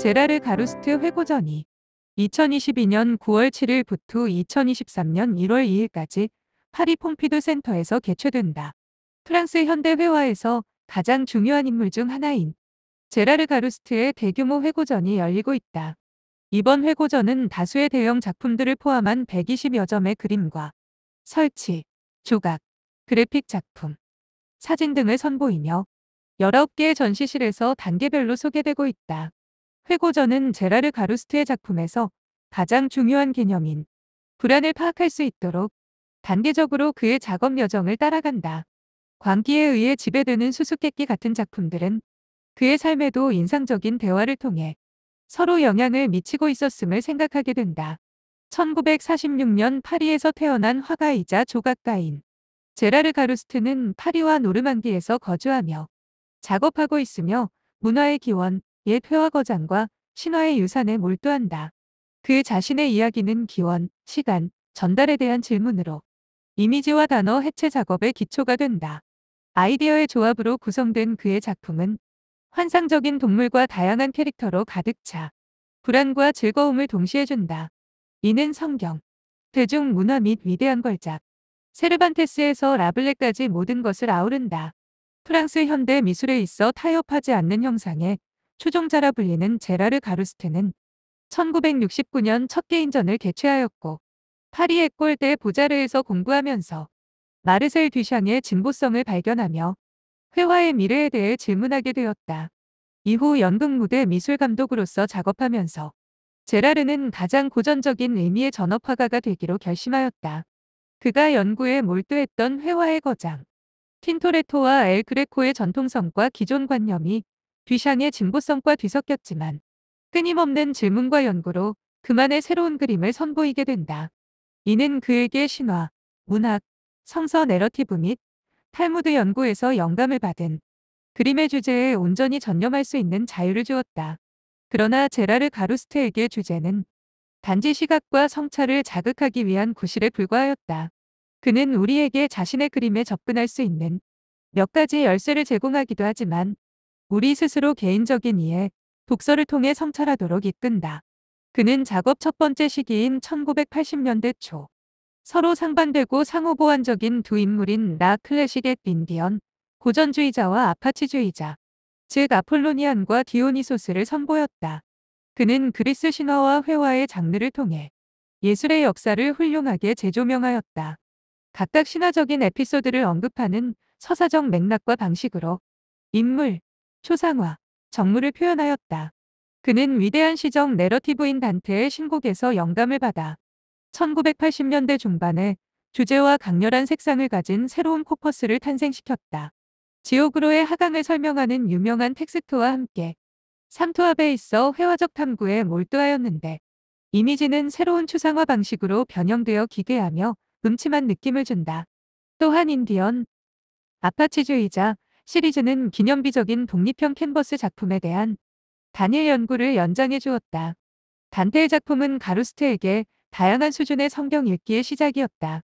제라르 가루스트 회고전이 2022년 9월 7일부터 2023년 1월 2일까지 파리 폼피드 센터에서 개최된다. 프랑스 현대 회화에서 가장 중요한 인물 중 하나인 제라르 가루스트의 대규모 회고전이 열리고 있다. 이번 회고전은 다수의 대형 작품들을 포함한 120여 점의 그림과 설치, 조각, 그래픽 작품, 사진 등을 선보이며 19개의 전시실에서 단계별로 소개되고 있다. 회고전은 제라르 가루스트의 작품에서 가장 중요한 개념인 불안을 파악할 수 있도록 단계적으로 그의 작업 여정을 따라간다. 광기에 의해 지배되는 수수께끼 같은 작품들은 그의 삶에도 인상적인 대화를 통해 서로 영향을 미치고 있었음을 생각하게 된다. 1946년 파리에서 태어난 화가이자 조각가인 제라르 가루스트는 파리와 노르망디에서 거주하며 작업하고 있으며 문화의 기원, 옛 회화 거장과 신화의 유산에 몰두한다. 그 자신의 이야기는 기원, 시간, 전달에 대한 질문으로 이미지와 단어 해체 작업의 기초가 된다. 아이디어의 조합으로 구성된 그의 작품은 환상적인 동물과 다양한 캐릭터로 가득 차 불안과 즐거움을 동시에 준다. 이는 성경, 대중문화 및 위대한 걸작, 세르반테스에서 라블레까지 모든 것을 아우른다. 프랑스 현대 미술에 있어 타협하지 않는 형상의 추종자라 불리는 제라르 가루스트는 1969년 첫 개인전을 개최하였고 파리의 꼴대 보자르에서 공부하면서 마르셀 뒤샹의 진보성을 발견하며 회화의 미래에 대해 질문하게 되었다. 이후 연극무대 미술감독으로서 작업하면서 제라르는 가장 고전적인 의미의 전업화가가 되기로 결심하였다. 그가 연구에 몰두했던 회화의 거장 틴토레토와 엘크레코의 전통성과 기존 관념이 뒤샹의 진보성과 뒤섞였지만 끊임없는 질문과 연구로 그만의 새로운 그림을 선보이게 된다. 이는 그에게 신화, 문학, 성서 내러티브 및 탈무드 연구에서 영감을 받은 그림의 주제에 온전히 전념할 수 있는 자유를 주었다. 그러나 제라르 가루스트에게 주제는 단지 시각과 성찰을 자극하기 위한 구실에 불과하였다. 그는 우리에게 자신의 그림에 접근할 수 있는 몇 가지 열쇠를 제공하기도 하지만 우리 스스로 개인적인 이해, 독서를 통해 성찰하도록 이끈다. 그는 작업 첫 번째 시기인 1980년대 초 서로 상반되고 상호보완적인 두 인물인 라 클래식의 빈디언, 고전주의자와 아파치주의자, 즉 아폴로니안과 디오니소스를 선보였다. 그는 그리스 신화와 회화의 장르를 통해 예술의 역사를 훌륭하게 재조명하였다. 각각 신화적인 에피소드를 언급하는 서사적 맥락과 방식으로 인물, 초상화, 정물을 표현하였다. 그는 위대한 시적 내러티브인 단테의 신곡에서 영감을 받아 1980년대 중반에 주제와 강렬한 색상을 가진 새로운 코퍼스를 탄생시켰다. 지옥으로의 하강을 설명하는 유명한 텍스트와 함께 상투압에 있어 회화적 탐구에 몰두하였는데 이미지는 새로운 추상화 방식으로 변형되어 기괴하며 음침한 느낌을 준다. 또한 인디언 아파치주의자 시리즈는 기념비적인 독립형 캔버스 작품에 대한 단일 연구를 연장해 주었다. 단테의 작품은 가루스트에게 다양한 수준의 성경 읽기의 시작이었다.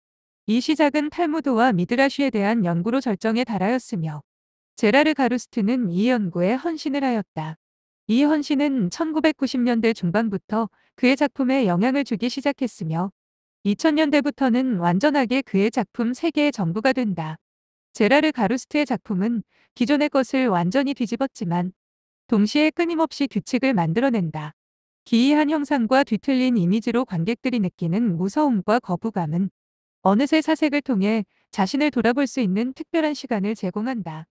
이 시작은 탈무드와 미드라쉬에 대한 연구로 절정에 달하였으며 제라르 가루스트는 이 연구에 헌신을 하였다. 이희헌 씨는 1990년대 중반부터 그의 작품에 영향을 주기 시작했으며 2000년대부터는 완전하게 그의 작품 세계의 전부가 된다. 제라르 가루스트의 작품은 기존의 것을 완전히 뒤집었지만 동시에 끊임없이 규칙을 만들어낸다. 기이한 형상과 뒤틀린 이미지로 관객들이 느끼는 무서움과 거부감은 어느새 사색을 통해 자신을 돌아볼 수 있는 특별한 시간을 제공한다.